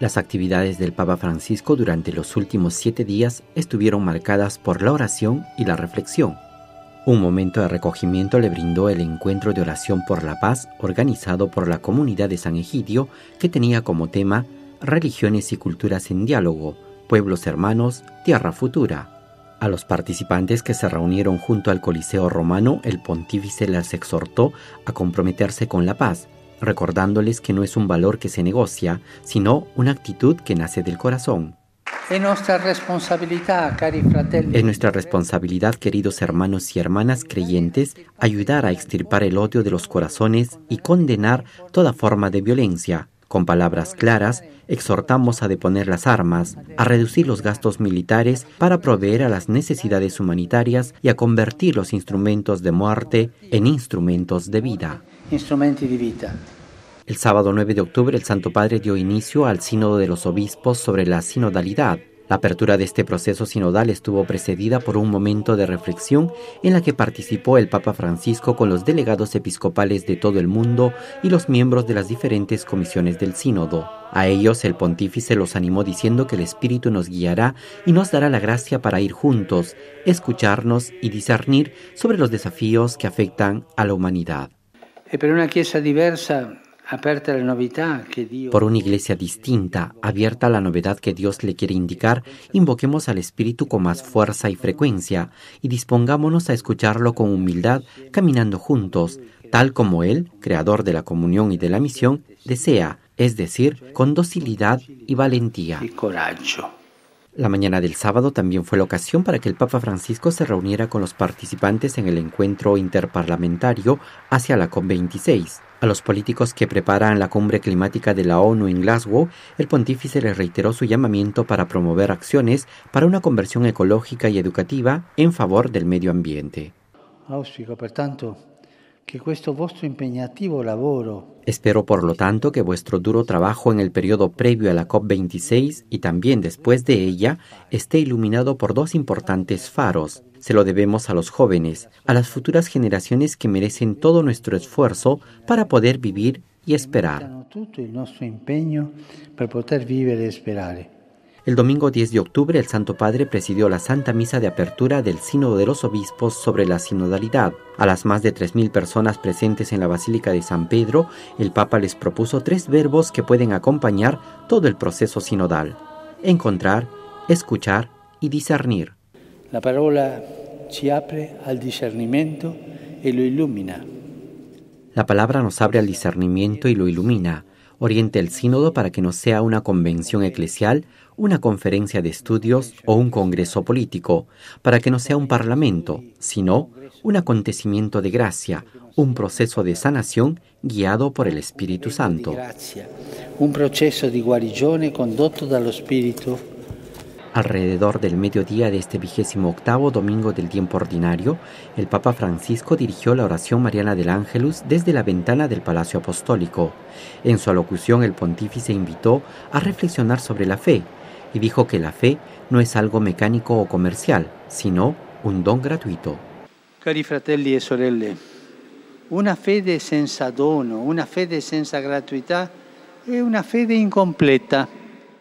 Las actividades del Papa Francisco durante los últimos siete días estuvieron marcadas por la oración y la reflexión. Un momento de recogimiento le brindó el encuentro de oración por la paz organizado por la comunidad de San Egidio que tenía como tema Religiones y Culturas en Diálogo, Pueblos Hermanos, Tierra Futura. A los participantes que se reunieron junto al Coliseo Romano, el pontífice les exhortó a comprometerse con la paz, recordándoles que no es un valor que se negocia, sino una actitud que nace del corazón. Es nuestra responsabilidad, queridos hermanos y hermanas creyentes, ayudar a extirpar el odio de los corazones y condenar toda forma de violencia. Con palabras claras, exhortamos a deponer las armas, a reducir los gastos militares para proveer a las necesidades humanitarias y a convertir los instrumentos de muerte en instrumentos de vida instrumenti di vita. El sábado 9 de octubre el Santo Padre dio inicio al Sínodo de los Obispos sobre la sinodalidad. La apertura de este proceso sinodal estuvo precedida por un momento de reflexión en la que participó el Papa Francisco con los delegados episcopales de todo el mundo y los miembros de las diferentes comisiones del sínodo. A ellos el pontífice los animó diciendo que el Espíritu nos guiará y nos dará la gracia para ir juntos, escucharnos y discernir sobre los desafíos que afectan a la humanidad. Por una iglesia distinta, abierta a la novedad que Dios le quiere indicar, invoquemos al Espíritu con más fuerza y frecuencia y dispongámonos a escucharlo con humildad, caminando juntos, tal como Él, creador de la comunión y de la misión, desea, es decir, con docilidad y valentía. La mañana del sábado también fue la ocasión para que el Papa Francisco se reuniera con los participantes en el encuentro interparlamentario hacia la COP26. A los políticos que preparan la cumbre climática de la ONU en Glasgow, el pontífice les reiteró su llamamiento para promover acciones para una conversión ecológica y educativa en favor del medio ambiente. Espero, por lo tanto, que vuestro duro trabajo en el periodo previo a la COP26 y también después de ella esté iluminado por dos importantes faros. Se lo debemos a los jóvenes, a las futuras generaciones que merecen todo nuestro esfuerzo para poder vivir y esperar. nuestro empeño para poder vivir y esperar. El domingo 10 de octubre el Santo Padre presidió la Santa Misa de Apertura del Sínodo de los Obispos sobre la sinodalidad. A las más de 3.000 personas presentes en la Basílica de San Pedro, el Papa les propuso tres verbos que pueden acompañar todo el proceso sinodal. Encontrar, escuchar y discernir. La palabra al discernimiento y lo ilumina. La palabra nos abre al discernimiento y lo ilumina oriente el sínodo para que no sea una convención eclesial, una conferencia de estudios o un congreso político, para que no sea un parlamento, sino un acontecimiento de gracia, un proceso de sanación guiado por el Espíritu Santo. Un proceso de guarigione condotto dallo Spirito Alrededor del mediodía de este vigésimo octavo domingo del tiempo ordinario, el Papa Francisco dirigió la oración mariana del Ángelus desde la ventana del Palacio Apostólico. En su alocución, el pontífice invitó a reflexionar sobre la fe y dijo que la fe no es algo mecánico o comercial, sino un don gratuito. Cari fratelli e sorelle, una fede senza dono, una de senza gratuita es una de incompleta.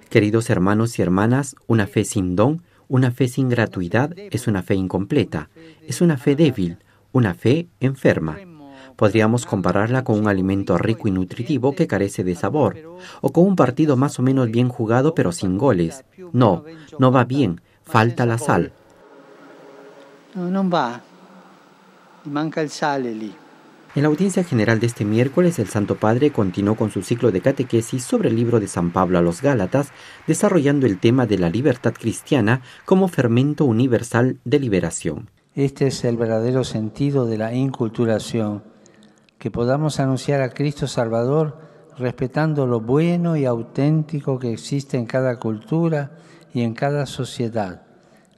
Queridos hermanos y hermanas, una fe sin don, una fe sin gratuidad es una fe incompleta, es una fe débil, una fe enferma. Podríamos compararla con un alimento rico y nutritivo que carece de sabor, o con un partido más o menos bien jugado pero sin goles. No, no va bien, falta la sal. No, no va, manca el sal, en la audiencia general de este miércoles, el Santo Padre continuó con su ciclo de catequesis sobre el libro de San Pablo a los Gálatas, desarrollando el tema de la libertad cristiana como fermento universal de liberación. Este es el verdadero sentido de la inculturación, que podamos anunciar a Cristo Salvador respetando lo bueno y auténtico que existe en cada cultura y en cada sociedad,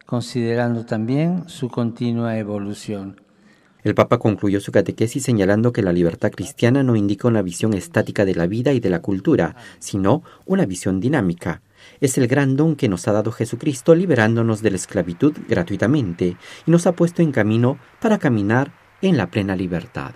considerando también su continua evolución. El Papa concluyó su catequesis señalando que la libertad cristiana no indica una visión estática de la vida y de la cultura, sino una visión dinámica. Es el gran don que nos ha dado Jesucristo liberándonos de la esclavitud gratuitamente y nos ha puesto en camino para caminar en la plena libertad.